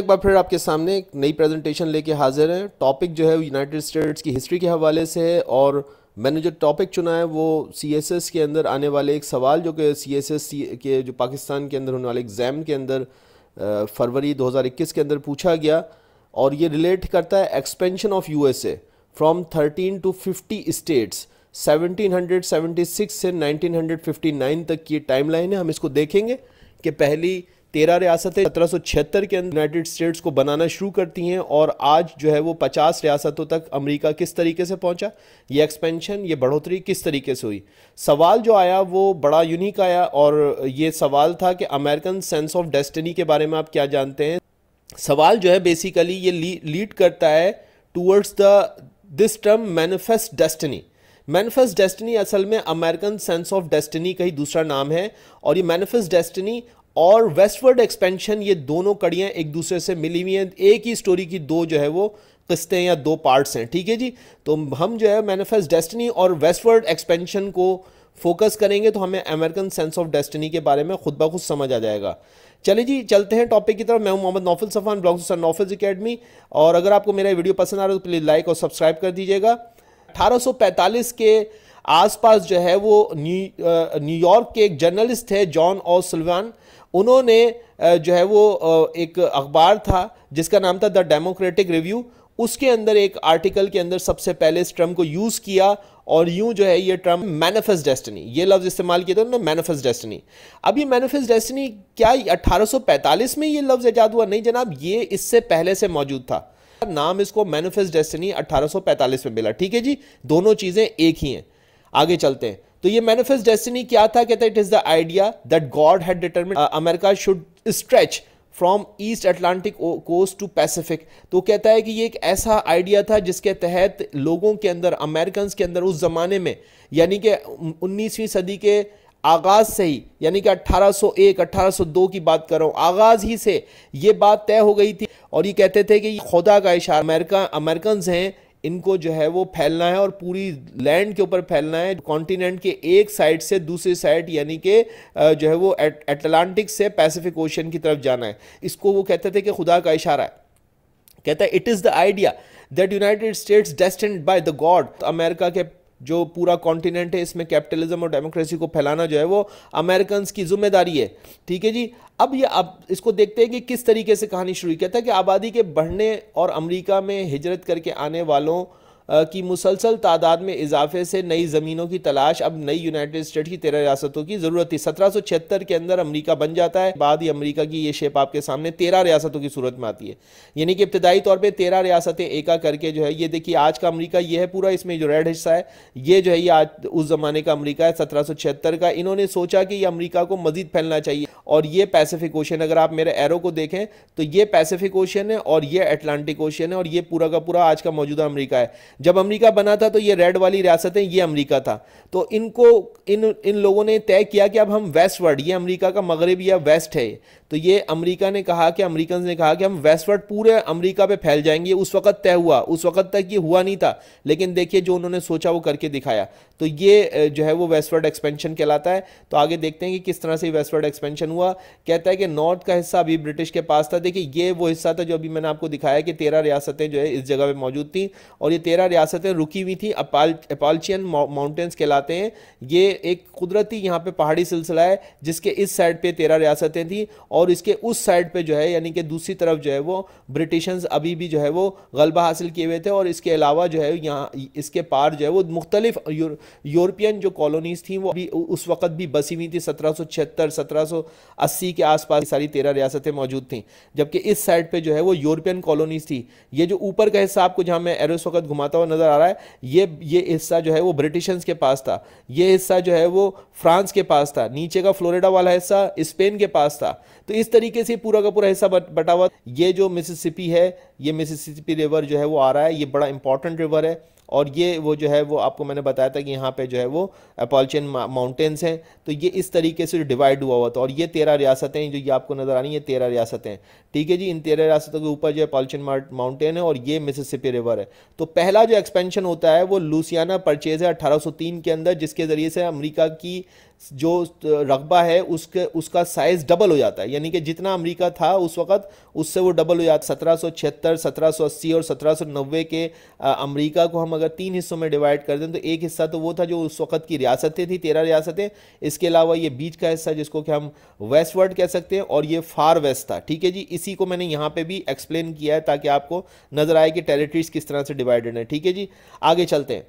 एक बार फिर आपके सामने एक नई प्रेजेंटेशन लेके हाजिर है टॉपिक जो है यूनाइटेड स्टेट्स की हिस्ट्री के हवाले से है और मैंने जो टॉपिक चुना है वो सीएसएस के अंदर आने वाले एक सवाल जो कि सीएसएस के जो पाकिस्तान के अंदर होने वाले एग्ज़ाम के अंदर फरवरी 2021 के अंदर पूछा गया और ये रिलेट करता है expansion of U S from thirteen to fifty states seventeen से नाइनटीन तक की टाइम है हम इसको देखेंगे कि पहली तेरह रियासतें सत्रह के अंदर यूनाइटेड स्टेट्स को बनाना शुरू करती हैं और आज जो है वो पचास रियासतों तक अमरीका किस तरीके से पहुंचा ये एक्सपेंशन ये बढ़ोतरी किस तरीके से हुई सवाल जो आया वो बड़ा यूनिक आया और ये सवाल था कि अमेरिकन सेंस ऑफ डेस्टिनी के बारे में आप क्या जानते हैं सवाल जो है बेसिकली ये लीड करता है towards the this term manifest destiny manifest destiny असल में अमेरिकन सेंस ऑफ डेस्टिनी का ही दूसरा नाम है और ये मैनिफेस्ट डेस्टिनी और वेस्टवर्ड एक्सपेंशन ये दोनों कड़ियाँ एक दूसरे से मिली हुई हैं एक ही स्टोरी की दो जो है वो किस्तें या दो पार्ट्स हैं ठीक है जी तो हम जो है मैनिफेस्ट डेस्टिनी और वेस्टवर्ड एक्सपेंशन को फोकस करेंगे तो हमें अमेरिकन सेंस ऑफ डेस्टिनी के बारे में खुद ब खुद समझ आ जाएगा चले जी चलते हैं टॉपिक की तरफ मैं हूं Mohammad Naufil Safan blog sir Naufil's academy और अगर आपको मेरा वीडियो पसंद आ रहा है तो प्लीज़ लाइक और सब्सक्राइब कर दीजिएगा 1845 के आसपास जो है वो न्यूयॉर्क के एक जर्नलिस्ट थे जॉन और सुलवान उन्होंने जो है वो एक अखबार था जिसका नाम था द डेमोक्रेटिक रिव्यू उसके अंदर एक आर्टिकल के अंदर सबसे पहले इस ट्रम्प को यूज़ किया और यूं जो है ये ट्रम्प मैनिफेस्ट डेस्टिनी ये लफ्ज़ इस्तेमाल किया था उन्होंने मैनिफेस्ट डेस्टिनी ये मैनिफेस्ट डेस्टिनी क्या 1845 में ये लफ्ज़ ऐजाद हुआ नहीं जनाब ये इससे पहले से मौजूद था नाम इसको मैनिफेस्ट डेस्टिनी पैंतालीस में मिला ठीक है जी दोनों चीज़ें एक ही हैं आगे चलते हैं तो ये मैनिफेस्ट डेस्टिनी क्या था कहता it is the idea that God had determined America should stretch from east Atlantic coast to Pacific तो कहता है कि ये एक ऐसा आइडिया था जिसके तहत लोगों के अंदर अमेरिकन के अंदर उस ज़माने में यानी कि 19वीं सदी के आगाज़ से ही यानी कि 1801 1802 की बात कर रहा हूँ आगाज़ ही से ये बात तय हो गई थी और ये कहते थे कि खुदा का इशारा अमेरिका अमेरिकन हैं इनको जो है वो फैलना है और पूरी लैंड के ऊपर फैलना है कॉन्टिनेंट के एक साइड से दूसरी साइड यानी कि जो है वो अटलांटिक से पैसिफिक ओशन की तरफ जाना है इसको वो कहते थे कि खुदा का इशारा है कहता है it is the idea that United States destined by the God America के जो पूरा कॉन्टिनेंट है इसमें कैपिटलिज्म और डेमोक्रेसी को फैलाना जो है वो अमेरिकन की जिम्मेदारी है ठीक है जी अब ये अब इसको देखते हैं कि किस तरीके से कहानी शुरू किया था कि आबादी के बढ़ने और अमेरिका में हिजरत करके आने वालों की मुसलसल तादाद में इजाफे से नई ज़मीनों की तलाश अब नई यूनाइटेड स्टेट की तेरह रियासतों की ज़रूरत थी सत्रह सौ छिहत्तर के अंदर अमरीका बन जाता है बाद ही अमरीका की ये शेप आपके सामने तेरह रियासतों की सूरत में आती है यानी कि इब्तदाई तौर पर तेरह रियासतें एका करके जो है ये देखिए आज का अमरीका ये है पूरा इसमें जो रेड हिस्सा है ये जो है ये आज उस ज़माने का अमरीका है सत्रह का इन्होंने सोचा कि यह अमरीका को मजीद फैलना चाहिए और ये पैसिफिक ओशन अगर आप मेरे एरो को देखें तो ये पैसिफिक ओशन है और ये अटलांटिक ओशन है और ये पूरा का पूरा आज का मौजूदा अमरीका है जब अमेरिका बना था तो ये रेड वाली रियासतें ये अमेरिका था तो इनको इन इन लोगों ने तय किया कि अब हम वेस्टवर्ड ये अमेरिका का मगरब या वेस्ट है तो ये अमेरिका ने कहा कि अमेरिकन ने कहा कि हम वेस्टवर्ड पूरे अमेरिका पे फैल जाएंगे उस वक्त तय हुआ उस वक्त तक ये हुआ नहीं था लेकिन देखिए जो उन्होंने सोचा वो करके दिखाया तो ये जो है वो वेस्टवर्ड एक्सपेंशन कहलाता है तो आगे देखते हैं कि किस तरह से वेस्टवर्ड एक्सपेंशन हुआ कहता है कि नॉर्थ का हिस्सा अभी ब्रिटिश के पास था देखिए ये वो हिस्सा था जो अभी मैंने आपको दिखाया कि तेरह रियासतें जो है इस जगह पर मौजूद थी और ये तेरह तेरह रियासतें रुकी हुई थी अपाल अपालचियन माउंटेन्स कहलाते हैं ये एक कुदरती यहाँ पे पहाड़ी सिलसिला है जिसके इस साइड पे तेरह रियासतें थी और इसके उस साइड पे जो है यानी कि दूसरी तरफ जो है वो ब्रिटिशंस अभी भी जो है वो गलबा हासिल किए हुए थे और इसके अलावा जो है यहाँ इसके पार जो है वो मुख्तलिफ यूरोपियन जो कॉलोनीज़ थी वो अभी उस वक्त भी बसी हुई थी सत्रह सौ छिहत्तर सत्रह सौ के आसपास सारी तेरह रियासतें मौजूद थी जबकि इस साइड पर जो है वो यूरोपियन कॉलोनीज़ थी ये जो ऊपर का हिस्सा आपको जहाँ मैं एरोस वक्त घुमाता आता हुआ नज़र आ रहा है ये ये हिस्सा जो है वो ब्रिटिशंस के पास था ये हिस्सा जो है वो फ्रांस के पास था नीचे का फ्लोरिडा वाला हिस्सा स्पेन के पास था तो इस तरीके से पूरा का पूरा हिस्सा बटा हुआ ये जो मिसिसिपी है ये मिसिसिपी रिवर जो है वो आ रहा है ये बड़ा इंपॉर्टेंट रिवर है और ये वो जो है वो आपको मैंने बताया था कि यहाँ पे जो है वो अपॉलचियन माउंटेन्स हैं तो ये इस तरीके से डिवाइड हुआ हुआ था और ये तेरह रियासतें जो ये आपको नज़र आ रही ये तेरह रियासतें ठीक है जी इन तेरह रियासतों के ऊपर जो है अपॉलचियन माउंटेन है और ये मिसिसिपी रिवर है तो पहला जो एक्सपेंशन होता है वो लूसियाना परचेज है अठारह के अंदर जिसके ज़रिए से अमरीका की जो रकबा है उसके उसका साइज़ डबल हो जाता है यानी कि जितना अमेरिका था उस वक्त उससे वो डबल हो जाता सत्रह सौ छिहत्तर सत्रह सौ अस्सी और सत्रह सौ नब्बे के अमेरिका को हम अगर तीन हिस्सों में डिवाइड कर दें तो एक हिस्सा तो वो था जो उस वक्त की रियासतें थी तेरह रियासतें इसके अलावा ये बीच का हिस्सा जिसको कि हम वेस्ट वर्ल्ड कह सकते हैं और ये फार वेस्ट था ठीक है जी इसी को मैंने यहाँ पर भी एक्सप्लेन किया है ताकि आपको नज़र आए कि टेरिटरीज किस तरह से डिवाइडेड हैं ठीक है जी आगे चलते हैं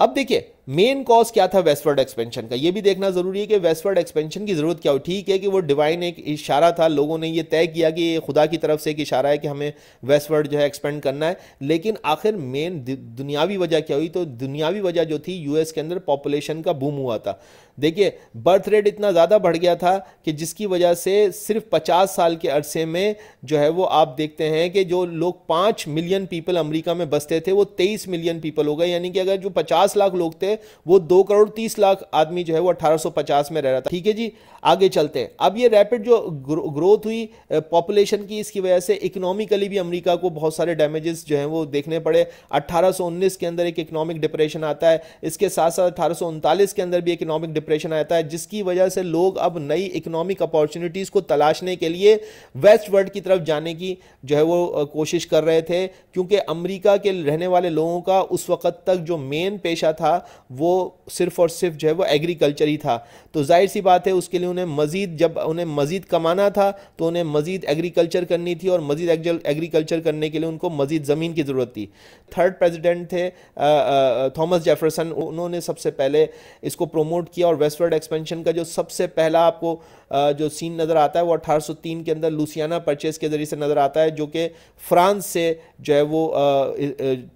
अब देखिए मेन कॉज क्या था वेस्टवर्ड एक्सपेंशन का ये भी देखना जरूरी है कि वेस्टवर्ड एक्सपेंशन की जरूरत क्या हो ठीक है कि वो डिवाइन एक इशारा था लोगों ने ये तय किया कि खुदा की तरफ से एक इशारा है कि हमें वेस्टवर्ड जो है एक्सपेंड करना है लेकिन आखिर मेन दुनियावी वजह क्या हुई तो दुनियावी वजह जो थी यूएस के अंदर पॉपुलेशन का बूम हुआ था देखिए बर्थ रेट इतना ज़्यादा बढ़ गया था कि जिसकी वजह से सिर्फ 50 साल के अरसे में जो है वो आप देखते हैं कि जो लोग 5 मिलियन पीपल अमेरिका में बसते थे वो 23 मिलियन पीपल हो गए यानी कि अगर जो 50 लाख लोग थे वो 2 करोड़ 30 लाख आदमी जो है वो 1850 में रह रहा था ठीक है जी आगे चलते हैं अब ये रैपिड जो ग्रोथ हुई पॉपुलेशन की इसकी वजह से इकोनॉमिकली भी अमरीका को बहुत सारे डैमेजेस जो हैं वो देखने पड़े अट्ठारह के अंदर एक इकोनॉमिक डिप्रेशन आता है इसके साथ साथ अठारह के अंदर भी इकोनॉमिक डिप्रेशन आता है जिसकी वजह से लोग अब नई इकोनॉमिक अपॉर्चुनिटीज़ को तलाशने के लिए वेस्ट वर्ल्ड की तरफ जाने की जो है वो कोशिश कर रहे थे क्योंकि अमेरिका के रहने वाले लोगों का उस वक़्त तक जो मेन पेशा था वो सिर्फ़ और सिर्फ जो है वो एग्रीकल्चर ही था तो जाहिर सी बात है उसके लिए उन्हें मज़ीद जब उन्हें मज़ीद कमाना था तो उन्हें मज़ीद एग्रीकल्चर करनी थी और मज़ीद एग्रीकल्चर करने के लिए उनको मज़ीद ज़मीन की ज़रूरत थी थर्ड प्रेजिडेंट थे थॉमस जेफरसन उन्होंने सबसे पहले इसको प्रोमोट किया और वेस्टवर्ड एक्सपेंशन का जो सबसे पहला आपको जो सीन नज़र आता है वो 1803 के अंदर लुसियाना परचेज के ज़रिए से नज़र आता है जो कि फ्रांस से जो है वो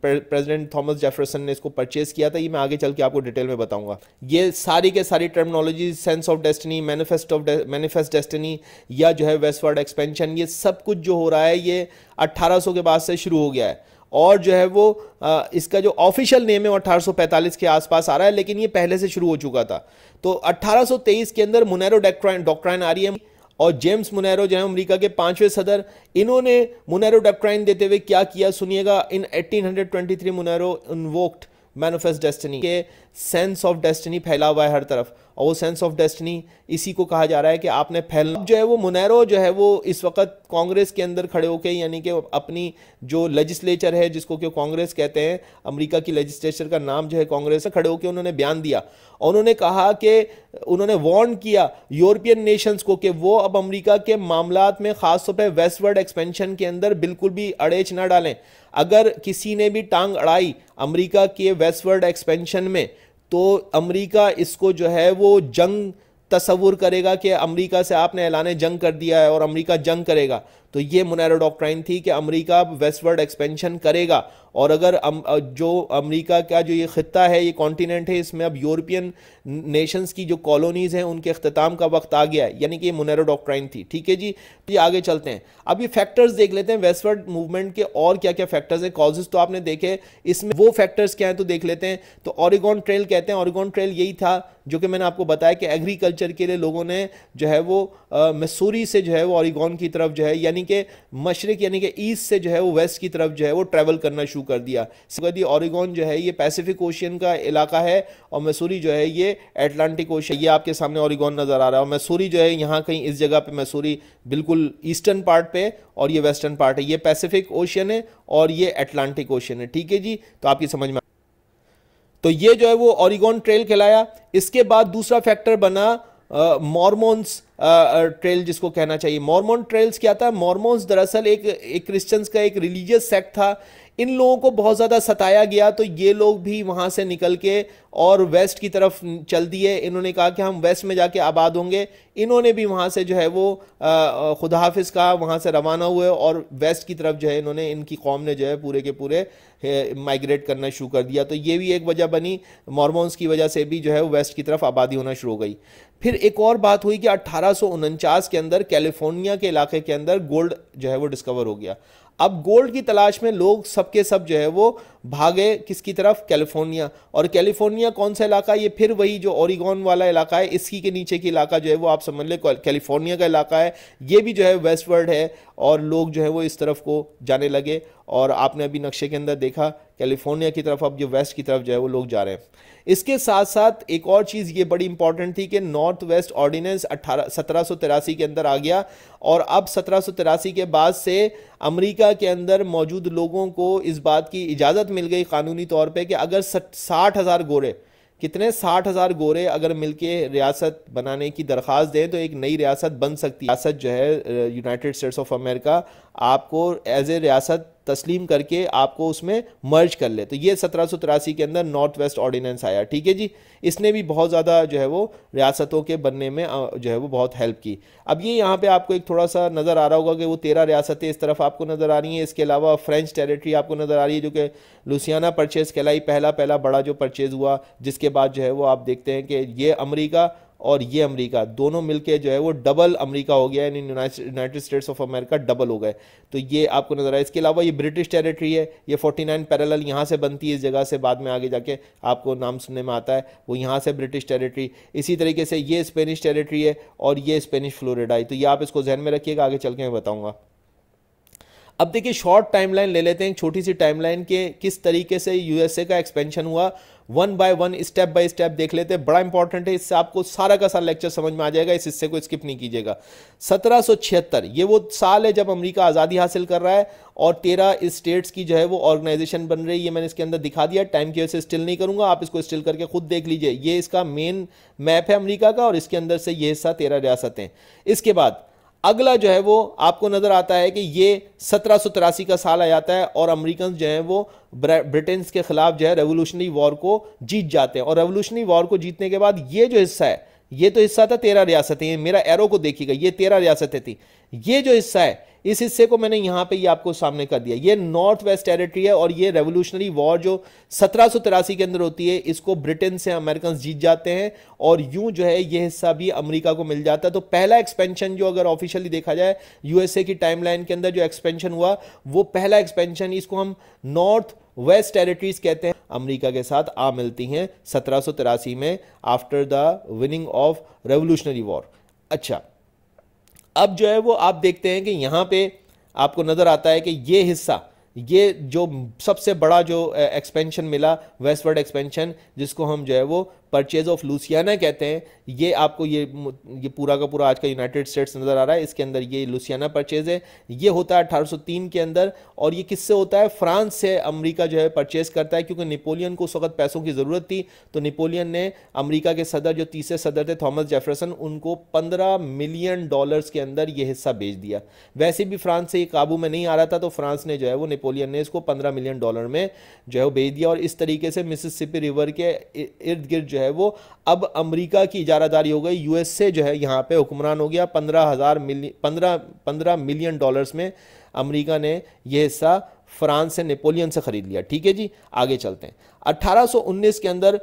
प्रेसिडेंट थॉमस जेफरसन ने इसको परचेज़ किया था ये मैं आगे चल के आपको डिटेल में बताऊंगा ये सारी के सारी terminology sense of destiny manifest of manifest destiny या जो है वेस्टवर्ड एक्सपेंशन ये सब कुछ जो हो रहा है ये अट्ठारह के बाद से शुरू हो गया है और जो है वो इसका जो ऑफिशियल नेम है वो 1845 के आसपास आ रहा है लेकिन ये पहले से शुरू हो चुका था तो 1823 के अंदर मुनैरो डॉक्ट्राइन डॉक्ट्राइन आ रही है और जेम्स मुनेरो जो है अमेरिका के पांचवें सदर इन्होंने मुनैरो डॉक्ट्राइन देते हुए क्या किया सुनिएगा in 1823 Monroe invoked manifest destiny के सेंस ऑफ डेस्टिनी फैला हुआ है हर तरफ और वो सेंस ऑफ डेस्टिनी इसी को कहा जा रहा है कि आपने फैलना जो है वो मुनैरो जो है वो इस वक्त कांग्रेस के अंदर खड़े होकर यानी कि अपनी जो लेजिस्लेचर है जिसको कि कांग्रेस कहते हैं अमेरिका की लेजिस्लेचर का नाम जो है कांग्रेस से खड़े होकर उन्होंने बयान दिया और उन्होंने कहा कि उन्होंने वार्न किया यूरोपियन नेशंस को कि वो अब अमरीका के मामला में खासतौर पर वेस्टवर्ड एक्सपेंशन के अंदर बिल्कुल भी अड़ेच ना डालें अगर किसी ने भी टांग अड़ाई अमरीका के वेस्टवर्ड एक्सपेंशन में तो अमेरिका इसको जो है वो जंग तस्वुर करेगा कि अमेरिका से आपने ऐलान जंग कर दिया है और अमेरिका जंग करेगा तो ये मुनैरो डॉक्ट्राइन थी कि अमेरिका वेस्टवर्ड एक्सपेंशन करेगा और अगर अम, जो अमेरिका का जो ये ख़त्ता है ये कॉन्टीनेंट है इसमें अब यूरोपियन नेशंस की जो कॉलोनीज़ हैं उनके अख्ताम का वक्त आ गया है यानी कि ये मुनैरो डॉक्ट्राइन थी ठीक है जी तो ये आगे चलते हैं अब ये फैक्टर्स देख लेते हैं वेस्टवर्ड मूवमेंट के और क्या क्या फैक्टर्स हैं कॉजेज़ तो आपने देखे इसमें वो फैक्टर्स क्या हैं तो देख लेते हैं तो ऑरिगॉन ट्रेल कहते हैं ऑरिगॉन ट्रेल यही था जो कि मैंने आपको बताया कि एग्रीकल्चर के लिए लोगों ने जो है वो मसूरी से जो है वो ऑरिगॉन की तरफ जो है यानी यानी कि मशरक यानी कि ईस्ट से जो है वो वेस्ट की तरफ जो है वो ट्रैवल करना शुरू कर दिया सिकदी ओरेगोन जो है ये पैसिफिक ओशियन का इलाका है और मैसूरी जो है ये एटलांटिक ओशियन ये आपके सामने ऑरिगोन नज़र आ रहा है और मैसूरी जो है यहाँ कहीं इस जगह पर मैसूरी बिल्कुल ईस्टर्न पार्ट पर और ये वेस्टर्न पार्ट है ये पैसिफिक ओशियन है और ये एटलांटिक ओशियन है ठीक है जी तो आपकी समझ में तो ये जो है वो ऑरिगोन ट्रेल खिलाया इसके बाद दूसरा फैक्टर बना मॉर्मोन्स ट्रेल जिसको कहना चाहिए मॉर्मोन ट्रेल्स क्या था मॉर्मोन्स दरअसल एक एक क्रिश्चियंस का एक रिलीजियस सेक्ट था इन लोगों को बहुत ज़्यादा सताया गया तो ये लोग भी वहाँ से निकल के और वेस्ट की तरफ चल दिए इन्होंने कहा कि हम वेस्ट में जाके आबाद होंगे इन्होंने भी वहाँ से जो है वो खुदा हाफिज़ कहा वहाँ से रवाना हुए और वेस्ट की तरफ जो है इन्होंने इनकी कौम ने जो है पूरे के पूरे माइग्रेट करना शुरू कर दिया तो ये भी एक वजह बनी मॉर्मोन्स की वजह से भी जो है वेस्ट की तरफ आबादी होना शुरू हो गई फिर एक और बात हुई कि अट्ठारह के अंदर कैलिफोर्निया के इलाके के अंदर गोल्ड जो है वो डिस्कवर हो गया अब गोल्ड की तलाश में लोग सबके सब जो है वो भागे किसकी तरफ कैलिफोर्निया और कैलिफोर्निया कौन सा इलाका ये फिर वही जो ओरिगोन वाला इलाका है इसकी के नीचे की इलाका जो है वो आप समझ लें कैलिफोर्निया का इलाका है ये भी जो है वेस्टवर्ड है और लोग जो है वो इस तरफ को जाने लगे और आपने अभी नक्शे के अंदर देखा कैलिफोर्निया की तरफ अब जो वेस्ट की तरफ जो है वो लोग जा रहे हैं इसके साथ साथ एक और चीज़ ये बड़ी इंपॉर्टेंट थी कि नॉर्थ वेस्ट ऑर्डिनेंस अट्ठारह सत्रह के अंदर आ गया और अब सत्रह के बाद से अमेरिका के अंदर मौजूद लोगों को इस बात की इजाज़त मिल गई कानूनी तौर पे कि अगर साठ हज़ार गोरे कितने साठ हज़ार गोरे अगर मिलके रियासत बनाने की दरख्वास्त दें तो एक नई रियासत बन सकती है रियासत जो है यूनाइटेड स्टेट्स ऑफ अमेरिका आपको एज ए रियासत तस्लीम करके आपको उसमें मर्ज कर ले तो ये सत्रह के अंदर नॉर्थ वेस्ट ऑर्डिनेंस आया ठीक है जी इसने भी बहुत ज़्यादा जो है वो रियासतों के बनने में जो है वो बहुत हेल्प की अब ये यहाँ पे आपको एक थोड़ा सा नज़र आ रहा होगा कि वो तेरह रियासतें इस तरफ आपको नज़र आ रही हैं इसके अलावा फ्रेंच टेरिटरी आपको नज़र आ रही है जो कि लुसियाना परचेज़ कहलाई पहला पहला बड़ा जो परचेज़ हुआ जिसके बाद जो है वो आप देखते हैं कि ये अमरीका और ये अमेरिका दोनों मिलके जो है वो डबल अमेरिका हो गया यानी United States of America double हो गए तो ये आपको नजर आया इसके अलावा ये ब्रिटिश टेरिटरी है ये 49 नाइन पैरल यहाँ से बनती है इस जगह से बाद में आगे जाके आपको नाम सुनने में आता है वो यहाँ से ब्रिटिश टेरिटरी इसी तरीके से ये स्पेनिश टेरेटरी है और ये स्पेनिश फ्लोरिडा है तो ये आप इसको जहन में रखिएगा आगे चल के मैं बताऊँगा अब देखिए शॉर्ट टाइमलाइन ले लेते हैं छोटी सी टाइमलाइन के किस तरीके से यूएसए का एक्सपेंशन हुआ one by one step by step देख लेते हैं बड़ा इंपॉर्टेंट है इससे आपको सारा का सारा लेक्चर समझ में आ जाएगा इस हिस्से को स्किप नहीं कीजिएगा सत्रह ये वो साल है जब अमरीका आज़ादी हासिल कर रहा है और तेरह स्टेट्स की जो है वो ऑर्गेनाइजेशन बन रही है मैंने इसके अंदर दिखा दिया टाइम की वजह से स्टिल नहीं करूंगा आप इसको स्टिल करके खुद देख लीजिए ये इसका मेन मैप है अमरीका का और इसके अंदर से ये हिस्सा तेरह रियासतें इसके बाद अगला जो है वो आपको नज़र आता है कि ये सत्रह का साल आ जाता है और अमरीकन जो है वो ब्रिटेन के ख़िलाफ़ जो है रेवोल्यूशनरी वॉर को जीत जाते हैं और रेवोल्यूशनरी वॉर को जीतने के बाद ये जो हिस्सा है ये तो हिस्सा था तेरह रियासतें मेरा एरो को देखिएगा ये तेरह रियासतें थी ये जो हिस्सा है इस हिस्से को मैंने यहां पे ये आपको सामने कर दिया ये नॉर्थ वेस्ट टेरिटरी है और ये रेवोल्यूशनरी वॉर जो सत्रह के अंदर होती है इसको ब्रिटेन से अमेरिकन जीत जाते हैं और यूं जो है ये हिस्सा भी अमेरिका को मिल जाता है तो पहला एक्सपेंशन जो अगर ऑफिशियली देखा जाए यूएसए की टाइमलाइन के अंदर जो एक्सपेंशन हुआ वो पहला एक्सपेंशन इसको हम नॉर्थ वेस्ट टेरिटरीज कहते हैं अमेरिका के साथ आ मिलती हैं सत्रह में after the winning of revolutionary war अच्छा अब जो है वो आप देखते हैं कि यहाँ पे आपको नज़र आता है कि ये हिस्सा ये जो सबसे बड़ा जो एक्सपेंशन मिला वेस्टवर्ड एक्सपेंशन जिसको हम जो है वो परचेज ऑफ लुसियाना कहते हैं ये आपको ये ये पूरा का पूरा आज का यूनाइटेड स्टेट्स नज़र आ रहा है इसके अंदर ये लुसियाना परचेज है ये होता है 1803 के अंदर और ये किससे होता है फ्रांस से अमेरिका जो है परचेज करता है क्योंकि नेपोलियन को उस वक्त पैसों की ज़रूरत थी तो नेपोलियन ने अमरीका के सदर जो तीसरे सदर थे थॉमस जेफरसन उनको पंद्रह मिलियन डॉलर्स के अंदर ये हिस्सा बेच दिया वैसे भी फ्रांस से ये काबू में नहीं आ रहा था तो फ्रांस ने जो है वो नेपोलियन ने इसको पंद्रह मिलियन डॉलर में जो है वो बेच दिया और इस तरीके से मिसिसिपी रिवर के इर्द गिर्द जो है वो अब अमेरिका की इजारादारी हो गई यूएसए जो है यहाँ पे हुक्मरान हो गया पंद्रह हज़ार मिलियन पंद्रह पंद्रह मिलियन डॉलर्स में अमेरिका ने यह हिस्सा फ्रांस से नेपोलियन से ख़रीद लिया ठीक है जी आगे चलते हैं 1819 के अंदर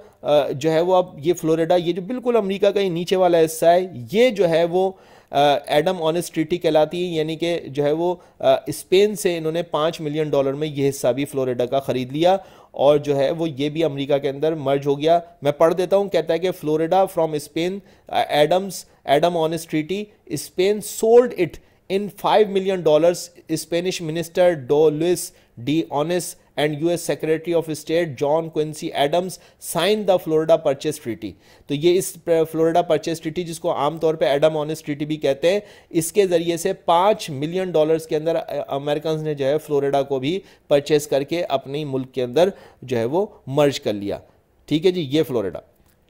जो है वो अब ये फ्लोरिडा ये जो बिल्कुल अमेरिका का ही नीचे वाला हिस्सा है ये जो है वो एडम ऑनेस्ट ट्रीटी कहलाती है यानी कि जो है वो स्पेन से इन्होंने पाँच मिलियन डॉलर में ये हिस्सा भी फ्लोरिडा का ख़रीद लिया और जो है वो ये भी अमेरिका के अंदर मर्ज हो गया मैं पढ़ देता हूँ कहता है कि Florida from Spain Adams Adam Onis treaty Spain sold it in five million dollars Spanish minister Don Luis de Onis and US secretary of state John Quincy Adams sign the Florida purchase treaty तो ये इस Florida purchase treaty जिसको आमतौर पे Adam Onis treaty भी कहते हैं इसके ज़रिए से पांच मिलियन डॉलर के अंदर अमेरिकन ने जो है फ्लोरिडा को भी परचेस करके अपने मुल्क के अंदर जो है वो मर्ज कर लिया ठीक है जी ये फ्लोरिडा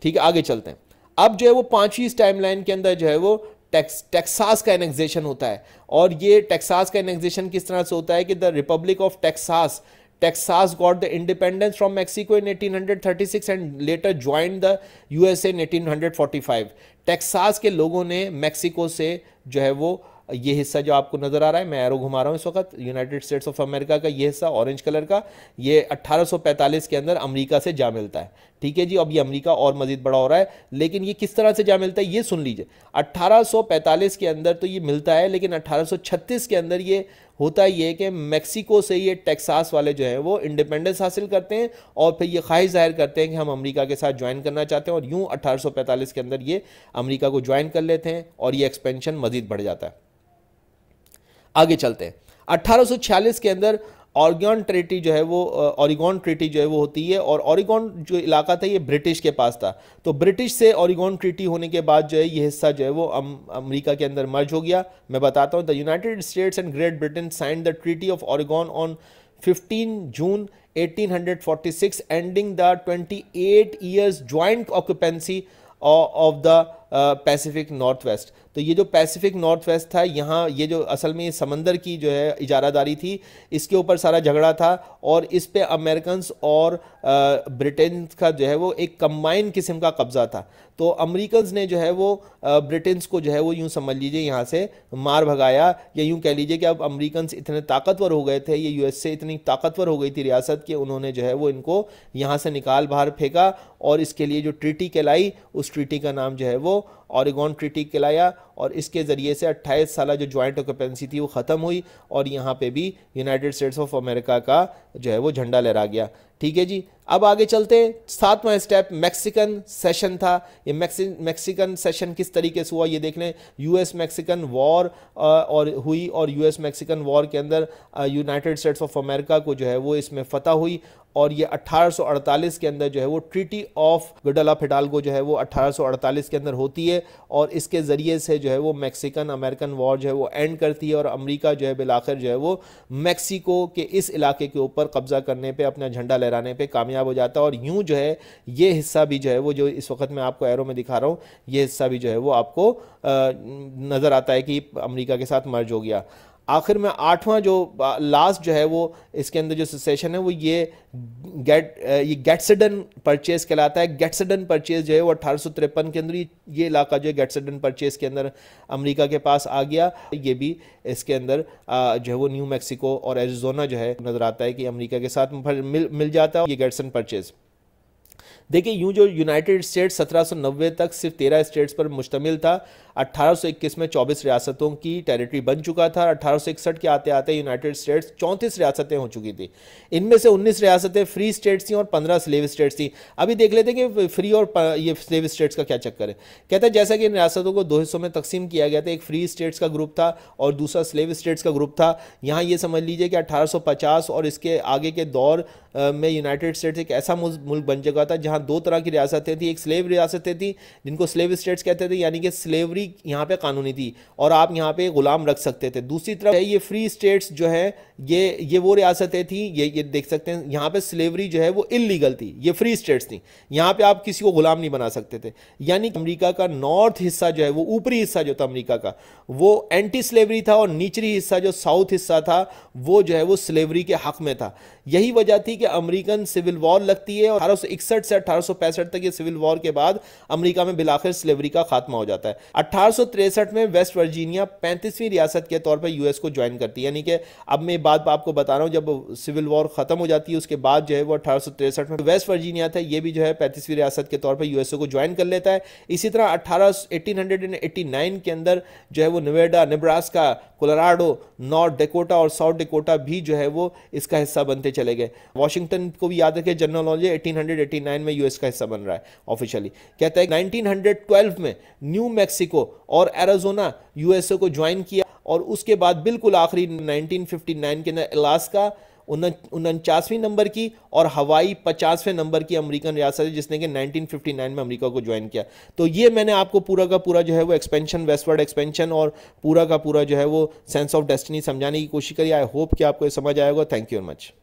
ठीक है आगे चलते हैं अब जो है वो पांचवी इस टाइमलाइन के अंदर जो है वो टेक्स टेक्सास का एनेक्जेशन होता है और ये टेक्सास का एनेक्जेशन किस तरह से होता है कि the republic of Texas Texas got the independence from Mexico in 1836 and later joined the USA in 1845. Texas के लोगों ने मैक्सिको से जो है वो ये हिस्सा जो आपको नज़र आ रहा है मैं एरो घुमा रहा हूँ इस वक्त यूनाइटेड स्टेट्स ऑफ अमेरिका का ये हिस्सा ऑरेंज कलर का ये 1845 के अंदर अमेरिका से जा मिलता है ठीक है जी अब ये अमेरिका और मज़ीद बड़ा हो रहा है लेकिन ये किस तरह से जा मिलता है ये सुन लीजिए 1845 के अंदर तो ये मिलता है लेकिन अट्ठारह के अंदर ये होता ये कि मैक्सिको से ये टेक्सास वाले जो हैं वो इंडिपेंडेंस हासिल करते हैं और फिर ये ख्वाहिश जाहिर करते हैं कि हम अमेरिका के साथ ज्वाइन करना चाहते हैं और यूँ 1845 के अंदर ये अमेरिका को ज्वाइन कर लेते हैं और ये एक्सपेंशन मज़ीद बढ़ जाता है आगे चलते हैं अट्ठारह के अंदर ऑर्गन ट्रेटी जो है वो ऑरिगॉन ट्रेटी जो है वो होती है और ऑरिगॉन जो इलाका था ये ब्रिटिश के पास था तो ब्रिटिश से ऑरिगॉन ट्रेटी होने के बाद जो है ये हिस्सा जो है वो अम, अमेरिका के अंदर मर्ज हो गया मैं बताता हूँ the united states and great Britain sign the treaty of Oregon on 15 June 1846 ending the 28 years joint occupancy of the Pacific Northwest तो ये जो पैसिफिक नॉर्थ वेस्ट था यहाँ ये जो असल में समंदर की जो है इजारादारी थी इसके ऊपर सारा झगड़ा था और इस पे अमेरिकन और ब्रिटेन का जो है वो एक कम्बाइंड किस्म का कब्ज़ा था तो अमरीकन ने जो है वो ब्रिटेन्स को जो है वो यूँ समझ लीजिए यहाँ से मार भगाया या यूँ कह लीजिए कि अब अमरीकन इतने ताकतवर हो गए थे ये एस से इतनी ताकतवर हो गई थी रियासत कि उन्होंने जो है वो इनको यहाँ से निकाल बाहर फेंका और इसके लिए जो ट्रीटी कहलाई उस ट्रीटी का नाम जो है वो ऑरेगॉन ट्रिटी कहलाया और इसके ज़रिए से 28 साल जो जॉइंट ऑक्यूपेंसी थी वो ख़त्म हुई और यहाँ पे भी यूनाइटेड स्टेट्स ऑफ अमेरिका का जो है वो झंडा लहरा गया ठीक है जी अब आगे चलते हैं सातवां स्टेप मैक्सिकन सेशन था ये मैक्सिकन सेशन किस तरीके से हुआ ये देख लें यूएस मैक्सिकन वॉर और हुई और यूएस मैक्सिकन वॉर के अंदर यूनाइटेड स्टेट्स ऑफ अमेरिका को जो है वो इसमें फतह हुई और ये 1848 के अंदर जो है वो ट्रीटी ऑफ गडला फिडालगो जो है वो 1848 के अंदर होती है और इसके ज़रिए से जो है वो मैक्सिकन अमेरिकन वॉर जो है वो एंड करती है और अमेरिका जो है बिलाखिर जो है वो मैक्सिको के इस इलाके के ऊपर कब्ज़ा करने पर अपना झंडा लहरा लहराने पे कामयाब हो जाता है और यूं जो है ये हिस्सा भी जो है वो जो इस वक्त मैं आपको एरो में दिखा रहा हूँ ये हिस्सा भी जो है वो आपको नज़र आता है कि अमरीका के साथ मर्ज हो गया आखिर में आठवां जो लास्ट जो है वो इसके अंदर जो सेशन है वो ये गेट ये गेट्सडन परचेज कहलाता है गेट्सडन परचेज जो है वो अठारह के अंदर ये इलाका जो है गेट्सडन परचेज के अंदर अमेरिका के पास आ गया ये भी इसके अंदर जो है वो न्यू मैक्सिको और एरिजोना जो है नज़र आता है कि अमेरिका के साथ मिल मिल जाता है ये गेट्सन परचेज़ देखिए यूं जो यूनाइटेड स्टेट्स 1790 तक सिर्फ 13 स्टेट्स पर मुश्तमिल था 1821 में 24 रियासतों की टेरिटरी बन चुका था अठारह के आते आते यूनाइटेड स्टेट्स चौंतीस रियासतें हो चुकी थी इनमें से उन्नीस रियासतें फ्री स्टेट्स थी और पंद्रह स्लेव स्टेट्स थी अभी देख लेते हैं कि फ्री और ये स्लेव स्टेट्स का क्या चक्कर है कहते हैं जैसा कि इन रियासतों को दो हिस्सों में तकसीम किया गया था एक फ्री स्टेट्स का ग्रुप था और दूसरा स्लेव स्टेट्स का ग्रुप था यहाँ ये समझ लीजिए कि अठारह और इसके आगे के दौर में यूनाइटेड स्टेट्स एक ऐसा मुल्क बन चुका था जहाँ दो तरह की रियासतें थी एक स्लेव रियासतें थी जिनको स्लेव स्टेट्स कहते थे यानी कि स्लेवरी यहाँ पे कानूनी थी और आप यहाँ पे गुलाम रख सकते थे दूसरी तरफ ये फ्री स्टेट्स जो है ये ये वो रियासतें थी ये ये देख सकते हैं यहाँ पे स्लेवरी जो है वो इलीगल थी ये फ्री स्टेट्स थी यहाँ पे आप किसी को गुलाम नहीं बना सकते थे यानी अमरीका का नॉर्थ हिस्सा जो है वो ऊपरी हिस्सा जो था अमरीका का वो एंटी स्लेवरी था और निचली हिस्सा जो साउथ हिस्सा था वो जो है वो स्लेवरी के हक में था यही वजह थी कि अमरीकन सिविल वॉर लगती है और अठारह सौ इकसठ से अठारह तक ये सिविल वॉर के बाद अमेरिका में बिलाखिर स्लेवरी का खात्मा हो जाता है अठारह में वेस्ट वर्जीनिया पैंतीसवीं रियासत के तौर पर यूएस को ज्वाइन करती है यानी कि अब मैं बात आपको बता रहा हूँ जब सिविल वॉर खत्म हो जाती है उसके बाद जो है वो अठारह में वेस्ट वर्जीनिया था ये भी जो है पैंतीसवीं रियासत के तौर पर यूएसए को ज्वाइन कर लेता है इसी तरह अठारह के अंदर जो है वो Nevada Nebraska Colorado North Dakota और साउथ डेकोटा भी जो है वो इसका हिस्सा बनते चले गए वाशिंगटन को भी याद रखे जनरल नॉलेज 1889 में में यूएस का हिस्सा बन रहा है ऑफिशियली कहता है 1912 में न्यू मैक्सिको और एराजोना यूएसए को ज्वाइन किया और उसके बाद बिल्कुल आखिरी 1959 के अंदर अलास्का उनचासवीं नंबर की और हवाई पचासवें नंबर की अमेरिकन रियासत है जिसने कि 1959 में अमेरिका को ज्वाइन किया तो ये मैंने आपको पूरा का पूरा जो है वो एक्सपेंशन वेस्टवर्ड एक्सपेंशन और पूरा का पूरा जो है वो सेंस ऑफ डेस्टिनी समझाने की कोशिश करी आई होप कि आपको समझ आएगा थैंक यू वेरी मच